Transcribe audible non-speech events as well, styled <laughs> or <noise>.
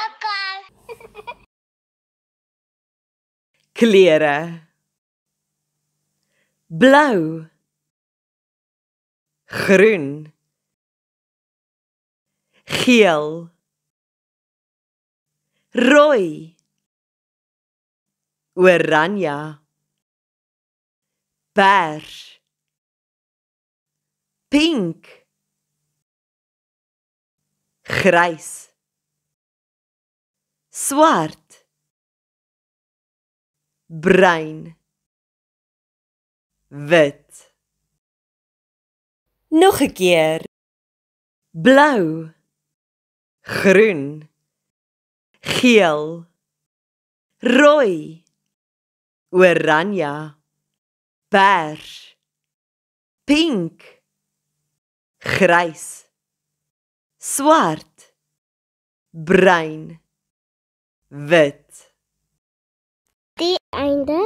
sokker. <laughs> Klere. Blou. Groen. Geel. Rooi. Oranje. Pers. Pink. Grys swart bruin wit nog 'n keer blou groen geel rooi oranje pers pink grys swart bruin Vet. Die eine